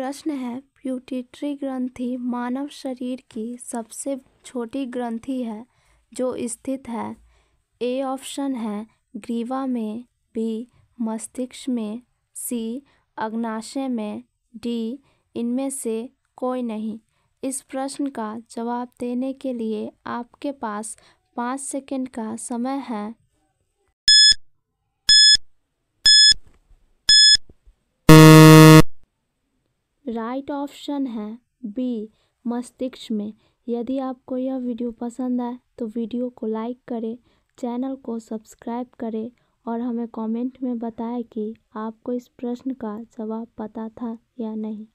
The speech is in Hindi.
प्रश्न है प्यूटिट्री ग्रंथि मानव शरीर की सबसे छोटी ग्रंथि है जो स्थित है ए ऑप्शन है ग्रीवा में बी मस्तिष्क में सी अग्नाशय में डी इनमें से कोई नहीं इस प्रश्न का जवाब देने के लिए आपके पास पाँच सेकंड का समय है राइट ऑप्शन है बी मस्तिष्क में यदि आपको यह वीडियो पसंद आए तो वीडियो को लाइक करें चैनल को सब्सक्राइब करें और हमें कमेंट में बताएं कि आपको इस प्रश्न का जवाब पता था या नहीं